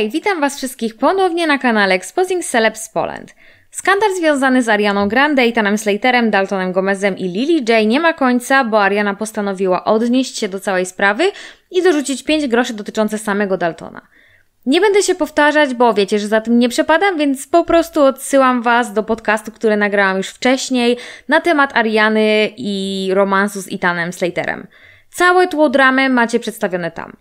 Hej, witam Was wszystkich ponownie na kanale Exposing Celebs Poland. Skandal związany z Arianą Grande, Itanem Slaterem, Daltonem Gomezem i Lily J nie ma końca, bo Ariana postanowiła odnieść się do całej sprawy i dorzucić 5 groszy dotyczące samego Daltona. Nie będę się powtarzać, bo wiecie, że za tym nie przepadam, więc po prostu odsyłam Was do podcastu, który nagrałam już wcześniej na temat Ariany i romansu z Itanem Slaterem. Całe tło dramy macie przedstawione tam.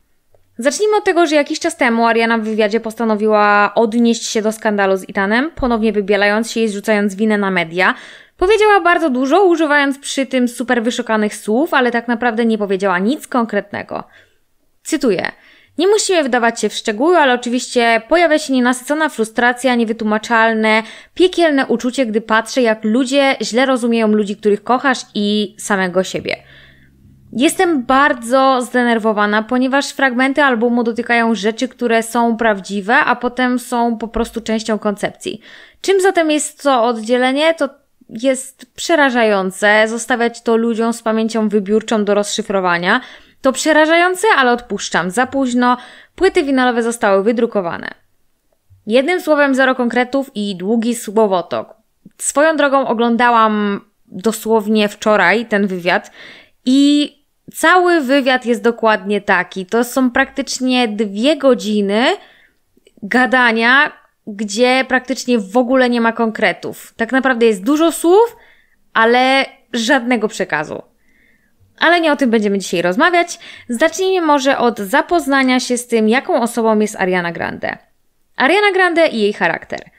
Zacznijmy od tego, że jakiś czas temu Ariana w wywiadzie postanowiła odnieść się do skandalu z Itanem, ponownie wybielając się i zrzucając winę na media. Powiedziała bardzo dużo, używając przy tym super wyszukanych słów, ale tak naprawdę nie powiedziała nic konkretnego. Cytuję. Nie musimy wdawać się w szczegóły, ale oczywiście pojawia się nienasycona frustracja, niewytłumaczalne, piekielne uczucie, gdy patrzę, jak ludzie źle rozumieją ludzi, których kochasz i samego siebie. Jestem bardzo zdenerwowana, ponieważ fragmenty albumu dotykają rzeczy, które są prawdziwe, a potem są po prostu częścią koncepcji. Czym zatem jest to oddzielenie? To jest przerażające zostawiać to ludziom z pamięcią wybiórczą do rozszyfrowania. To przerażające, ale odpuszczam. Za późno płyty winylowe zostały wydrukowane. Jednym słowem zero konkretów i długi słowotok. Swoją drogą oglądałam dosłownie wczoraj ten wywiad i cały wywiad jest dokładnie taki. To są praktycznie dwie godziny gadania, gdzie praktycznie w ogóle nie ma konkretów. Tak naprawdę jest dużo słów, ale żadnego przekazu. Ale nie o tym będziemy dzisiaj rozmawiać. Zacznijmy może od zapoznania się z tym, jaką osobą jest Ariana Grande. Ariana Grande i jej charakter –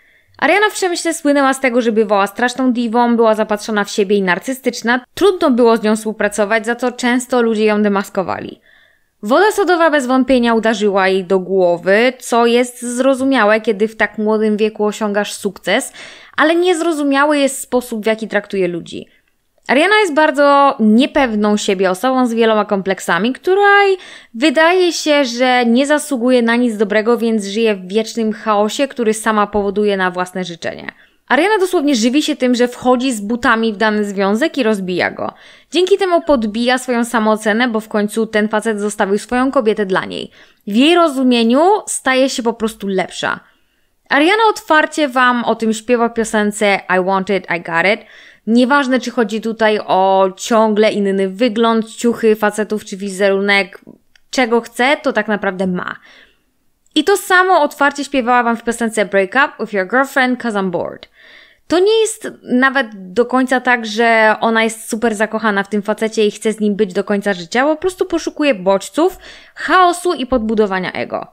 Ariana w Przemyśle słynęła z tego, że bywała straszną diwą, była zapatrzona w siebie i narcystyczna. Trudno było z nią współpracować, za co często ludzie ją demaskowali. Woda sodowa bez wątpienia uderzyła jej do głowy, co jest zrozumiałe, kiedy w tak młodym wieku osiągasz sukces, ale niezrozumiały jest sposób, w jaki traktuje ludzi – Ariana jest bardzo niepewną siebie osobą z wieloma kompleksami, której wydaje się, że nie zasługuje na nic dobrego, więc żyje w wiecznym chaosie, który sama powoduje na własne życzenie. Ariana dosłownie żywi się tym, że wchodzi z butami w dany związek i rozbija go. Dzięki temu podbija swoją samoocenę, bo w końcu ten facet zostawił swoją kobietę dla niej. W jej rozumieniu staje się po prostu lepsza. Ariana otwarcie Wam o tym śpiewa w piosence I Want It, I Got It, Nieważne, czy chodzi tutaj o ciągle inny wygląd, ciuchy facetów czy wizerunek, czego chce, to tak naprawdę ma. I to samo otwarcie śpiewała Wam w piosence Break Up With Your Girlfriend Cause I'm Bored. To nie jest nawet do końca tak, że ona jest super zakochana w tym facecie i chce z nim być do końca życia, po prostu poszukuje bodźców, chaosu i podbudowania ego.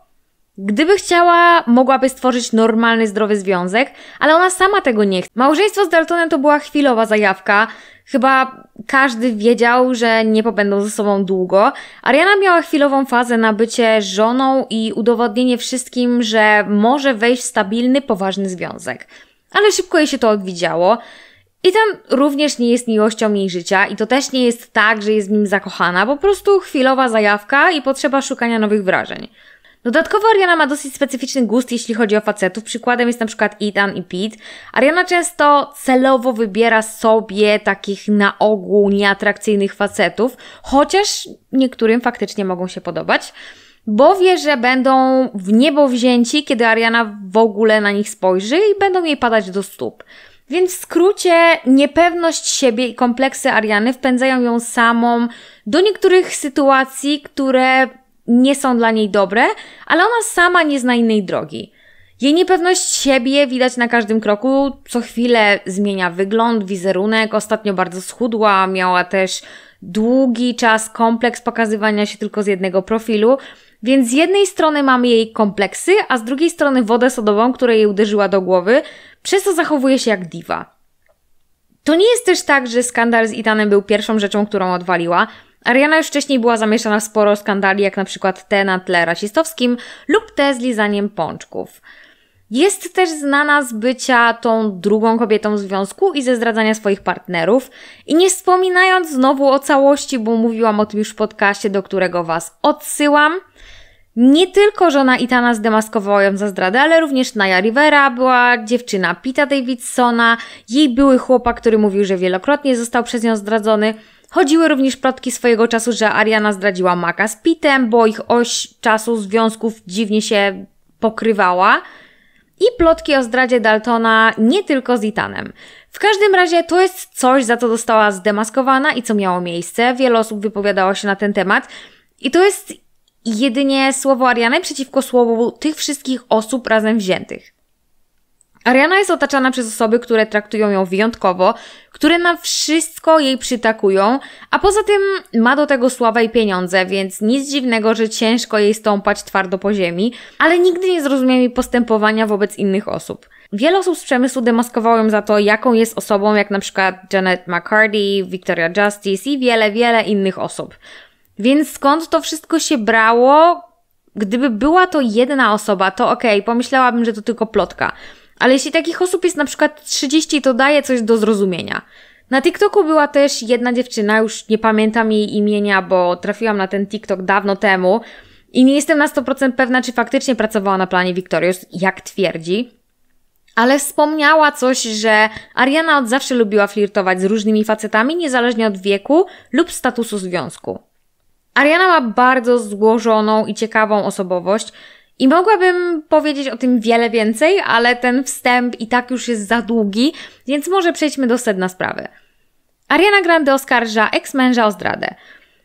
Gdyby chciała, mogłaby stworzyć normalny, zdrowy związek, ale ona sama tego nie chce. Małżeństwo z Daltonem to była chwilowa zajawka. Chyba każdy wiedział, że nie pobędą ze sobą długo. Ariana miała chwilową fazę na bycie żoną i udowodnienie wszystkim, że może wejść w stabilny, poważny związek. Ale szybko jej się to odwidziało. I ten również nie jest miłością jej życia i to też nie jest tak, że jest w nim zakochana, po prostu chwilowa zajawka i potrzeba szukania nowych wrażeń. Dodatkowo Ariana ma dosyć specyficzny gust, jeśli chodzi o facetów. Przykładem jest na przykład Ethan i Pete. Ariana często celowo wybiera sobie takich na ogół nieatrakcyjnych facetów, chociaż niektórym faktycznie mogą się podobać bo wie, że będą w niebo wzięci, kiedy Ariana w ogóle na nich spojrzy i będą jej padać do stóp. Więc w skrócie, niepewność siebie i kompleksy Ariany wpędzają ją samą do niektórych sytuacji, które nie są dla niej dobre, ale ona sama nie zna innej drogi. Jej niepewność siebie widać na każdym kroku, co chwilę zmienia wygląd, wizerunek, ostatnio bardzo schudła, miała też długi czas kompleks pokazywania się tylko z jednego profilu, więc z jednej strony mamy jej kompleksy, a z drugiej strony wodę sodową, która jej uderzyła do głowy, przez co zachowuje się jak diwa. To nie jest też tak, że skandal z Itanem był pierwszą rzeczą, którą odwaliła. Ariana już wcześniej była zamieszana w sporo skandali, jak na przykład te na tle rasistowskim lub te z lizaniem pączków. Jest też znana z bycia tą drugą kobietą w związku i ze zdradzania swoich partnerów. I nie wspominając znowu o całości, bo mówiłam o tym już w podcaście, do którego Was odsyłam. Nie tylko żona Itana zdemaskowała ją za zdradę, ale również Naya Rivera była dziewczyna Pita Davidsona, jej były chłopak, który mówił, że wielokrotnie został przez nią zdradzony – Chodziły również plotki swojego czasu, że Ariana zdradziła Maka z Pitem, bo ich oś czasu związków dziwnie się pokrywała. I plotki o zdradzie Daltona nie tylko z Itanem. W każdym razie to jest coś, za co została zdemaskowana i co miało miejsce. Wiele osób wypowiadało się na ten temat. I to jest jedynie słowo Ariany przeciwko słowu tych wszystkich osób razem wziętych. Ariana jest otaczana przez osoby, które traktują ją wyjątkowo, które na wszystko jej przytakują, a poza tym ma do tego sławę i pieniądze, więc nic dziwnego, że ciężko jej stąpać twardo po ziemi, ale nigdy nie zrozumiał jej postępowania wobec innych osób. Wiele osób z przemysłu demaskowało ją za to, jaką jest osobą, jak na przykład Janet McCarty, Victoria Justice i wiele, wiele innych osób. Więc skąd to wszystko się brało? Gdyby była to jedna osoba, to okej, okay, pomyślałabym, że to tylko plotka. Ale jeśli takich osób jest na przykład 30, to daje coś do zrozumienia. Na TikToku była też jedna dziewczyna, już nie pamiętam jej imienia, bo trafiłam na ten TikTok dawno temu i nie jestem na 100% pewna, czy faktycznie pracowała na planie Victorious, jak twierdzi. Ale wspomniała coś, że Ariana od zawsze lubiła flirtować z różnymi facetami, niezależnie od wieku lub statusu związku. Ariana ma bardzo złożoną i ciekawą osobowość, i mogłabym powiedzieć o tym wiele więcej, ale ten wstęp i tak już jest za długi, więc może przejdźmy do sedna sprawy. Ariana Grande oskarża eks męża o zdradę.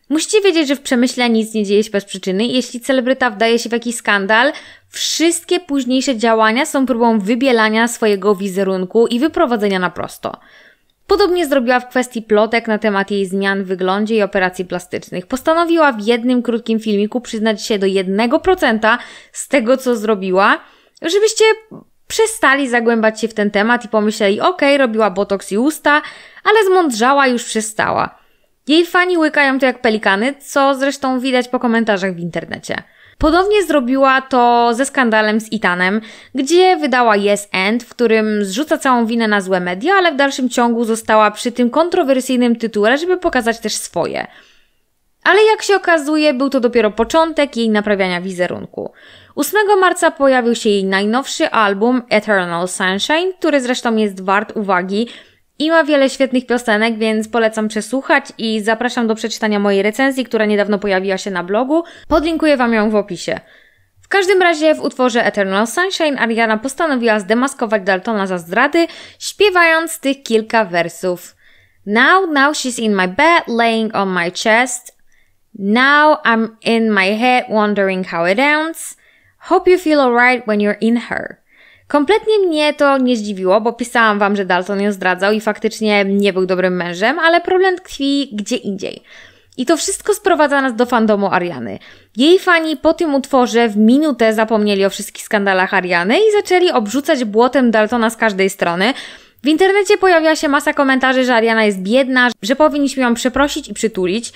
Musicie wiedzieć, że w przemyśle nic nie dzieje się bez przyczyny. Jeśli celebryta wdaje się w jakiś skandal, wszystkie późniejsze działania są próbą wybielania swojego wizerunku i wyprowadzenia na prosto. Podobnie zrobiła w kwestii plotek na temat jej zmian w wyglądzie i operacji plastycznych. Postanowiła w jednym krótkim filmiku przyznać się do 1% z tego, co zrobiła, żebyście przestali zagłębać się w ten temat i pomyśleli, okej, robiła botoks i usta, ale zmądrzała już przestała. Jej fani łykają to jak pelikany, co zresztą widać po komentarzach w internecie. Podobnie zrobiła to ze skandalem z Itanem, gdzie wydała Yes End, w którym zrzuca całą winę na złe media, ale w dalszym ciągu została przy tym kontrowersyjnym tytule, żeby pokazać też swoje. Ale jak się okazuje, był to dopiero początek jej naprawiania wizerunku. 8 marca pojawił się jej najnowszy album Eternal Sunshine, który zresztą jest wart uwagi, i ma wiele świetnych piosenek, więc polecam przesłuchać i zapraszam do przeczytania mojej recenzji, która niedawno pojawiła się na blogu. Podlinkuję Wam ją w opisie. W każdym razie w utworze Eternal Sunshine Ariana postanowiła zdemaskować Daltona za zdrady, śpiewając tych kilka wersów. Now, now she's in my bed, laying on my chest. Now I'm in my head, wondering how it ends. Hope you feel alright when you're in her. Kompletnie mnie to nie zdziwiło, bo pisałam wam, że Dalton ją zdradzał i faktycznie nie był dobrym mężem, ale problem tkwi gdzie indziej. I to wszystko sprowadza nas do fandomu Ariany. Jej fani po tym utworze w minutę zapomnieli o wszystkich skandalach Ariany i zaczęli obrzucać błotem Daltona z każdej strony. W internecie pojawiła się masa komentarzy, że Ariana jest biedna, że powinniśmy ją przeprosić i przytulić.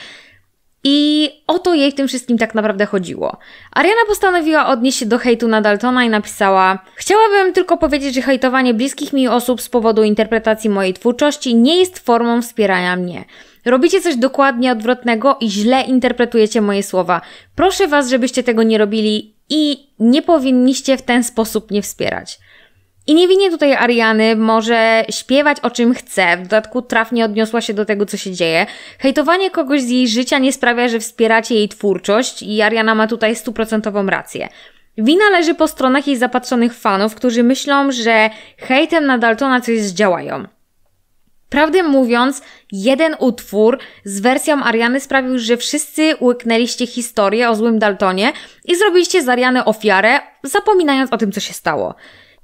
I o to jej w tym wszystkim tak naprawdę chodziło. Ariana postanowiła odnieść się do hejtu na Daltona i napisała: Chciałabym tylko powiedzieć, że hejtowanie bliskich mi osób z powodu interpretacji mojej twórczości nie jest formą wspierania mnie. Robicie coś dokładnie odwrotnego i źle interpretujecie moje słowa. Proszę Was, żebyście tego nie robili i nie powinniście w ten sposób mnie wspierać. I nie winię tutaj Ariany, może śpiewać o czym chce, w dodatku trafnie odniosła się do tego, co się dzieje. Hejtowanie kogoś z jej życia nie sprawia, że wspieracie jej twórczość i Ariana ma tutaj stuprocentową rację. Wina leży po stronach jej zapatrzonych fanów, którzy myślą, że hejtem na Daltona coś zdziałają. Prawdę mówiąc, jeden utwór z wersją Ariany sprawił, że wszyscy łyknęliście historię o złym Daltonie i zrobiliście z Ariany ofiarę, zapominając o tym, co się stało.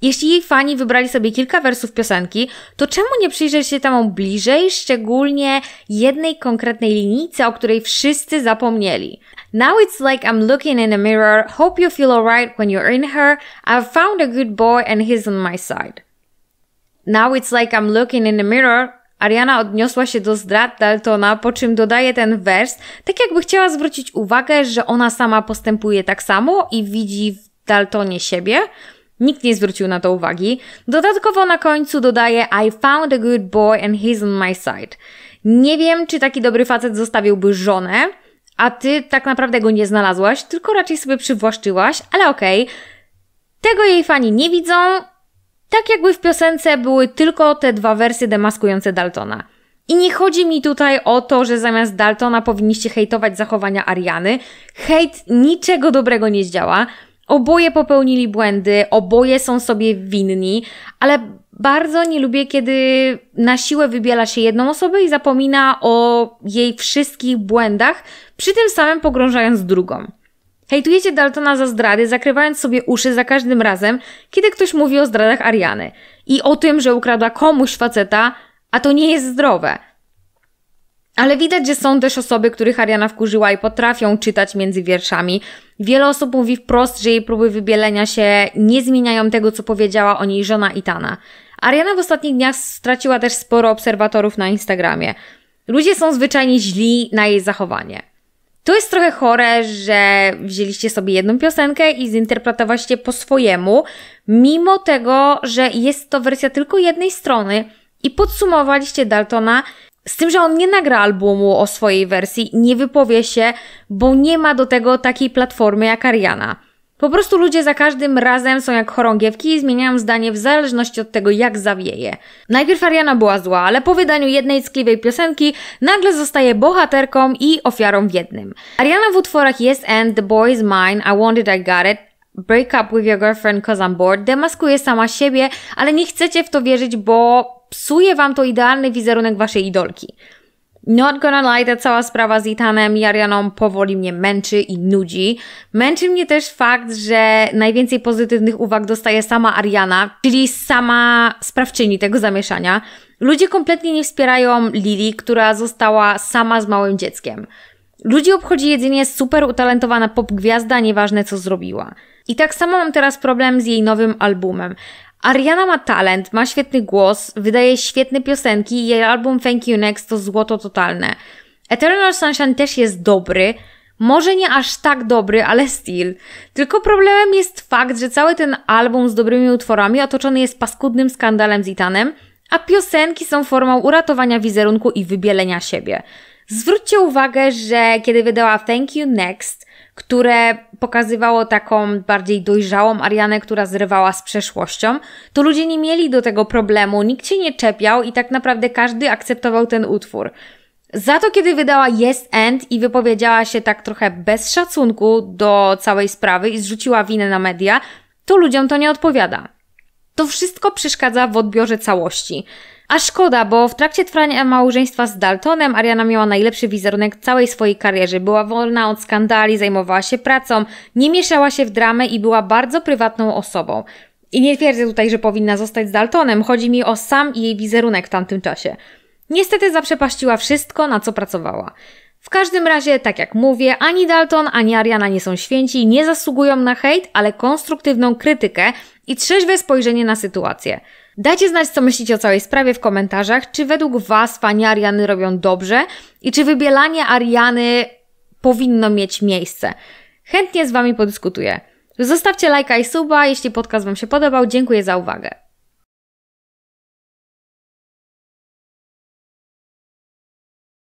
Jeśli jej fani wybrali sobie kilka wersów piosenki, to czemu nie przyjrzeć się temu bliżej, szczególnie jednej konkretnej linijce, o której wszyscy zapomnieli? Now it's like I'm looking in a mirror, hope you feel alright when you're in her, I've found a good boy and he's on my side. Now it's like I'm looking in a mirror, Ariana odniosła się do zdrad Daltona, po czym dodaje ten wers, tak jakby chciała zwrócić uwagę, że ona sama postępuje tak samo i widzi w Daltonie siebie, Nikt nie zwrócił na to uwagi. Dodatkowo na końcu dodaje I found a good boy and he's on my side. Nie wiem, czy taki dobry facet zostawiłby żonę, a ty tak naprawdę go nie znalazłaś, tylko raczej sobie przywłaszczyłaś, ale okej. Okay. Tego jej fani nie widzą. Tak jakby w piosence były tylko te dwa wersje demaskujące Daltona. I nie chodzi mi tutaj o to, że zamiast Daltona powinniście hejtować zachowania Ariany. Hejt niczego dobrego nie zdziała. Oboje popełnili błędy, oboje są sobie winni, ale bardzo nie lubię, kiedy na siłę wybiela się jedną osobę i zapomina o jej wszystkich błędach, przy tym samym pogrążając drugą. Hejtujecie Daltona za zdrady, zakrywając sobie uszy za każdym razem, kiedy ktoś mówi o zdradach Ariany i o tym, że ukradła komuś faceta, a to nie jest zdrowe. Ale widać, że są też osoby, których Ariana wkurzyła i potrafią czytać między wierszami, Wiele osób mówi wprost, że jej próby wybielenia się nie zmieniają tego, co powiedziała o niej żona Itana. Ariana w ostatnich dniach straciła też sporo obserwatorów na Instagramie. Ludzie są zwyczajnie źli na jej zachowanie. To jest trochę chore, że wzięliście sobie jedną piosenkę i zinterpretowaliście po swojemu, mimo tego, że jest to wersja tylko jednej strony i podsumowaliście Daltona z tym, że on nie nagra albumu o swojej wersji, nie wypowie się, bo nie ma do tego takiej platformy jak Ariana. Po prostu ludzie za każdym razem są jak chorągiewki i zmieniają zdanie w zależności od tego, jak zawieje. Najpierw Ariana była zła, ale po wydaniu jednej ckliwej piosenki nagle zostaje bohaterką i ofiarą w jednym. Ariana w utworach Yes and The boys Mine, I Want It, I Got It break up with your girlfriend cause I'm bored demaskuje sama siebie, ale nie chcecie w to wierzyć, bo psuje wam to idealny wizerunek waszej idolki. Not gonna lie, ta cała sprawa z Itanem i Arianą powoli mnie męczy i nudzi. Męczy mnie też fakt, że najwięcej pozytywnych uwag dostaje sama Ariana, czyli sama sprawczyni tego zamieszania. Ludzie kompletnie nie wspierają Lili, która została sama z małym dzieckiem. Ludzi obchodzi jedynie super utalentowana pop gwiazda, nieważne co zrobiła. I tak samo mam teraz problem z jej nowym albumem. Ariana ma talent, ma świetny głos, wydaje świetne piosenki i jej album Thank You Next to złoto totalne. Eternal Sunshine też jest dobry, może nie aż tak dobry, ale still. Tylko problemem jest fakt, że cały ten album z dobrymi utworami otoczony jest paskudnym skandalem z Itanem, a piosenki są formą uratowania wizerunku i wybielenia siebie. Zwróćcie uwagę, że kiedy wydała Thank You Next, które pokazywało taką bardziej dojrzałą Arianę, która zrywała z przeszłością, to ludzie nie mieli do tego problemu, nikt się nie czepiał i tak naprawdę każdy akceptował ten utwór. Za to, kiedy wydała Yes End i wypowiedziała się tak trochę bez szacunku do całej sprawy i zrzuciła winę na media, to ludziom to nie odpowiada. To wszystko przeszkadza w odbiorze całości. A szkoda, bo w trakcie trwania małżeństwa z Daltonem Ariana miała najlepszy wizerunek całej swojej kariery. Była wolna od skandali, zajmowała się pracą, nie mieszała się w dramę i była bardzo prywatną osobą. I nie twierdzę tutaj, że powinna zostać z Daltonem, chodzi mi o sam jej wizerunek w tamtym czasie. Niestety zaprzepaściła wszystko, na co pracowała. W każdym razie, tak jak mówię, ani Dalton, ani Ariana nie są święci, nie zasługują na hejt, ale konstruktywną krytykę i trzeźwe spojrzenie na sytuację. Dajcie znać, co myślicie o całej sprawie w komentarzach, czy według Was fani Ariany robią dobrze i czy wybielanie Ariany powinno mieć miejsce. Chętnie z Wami podyskutuję. Zostawcie lajka i suba, jeśli podcast Wam się podobał. Dziękuję za uwagę.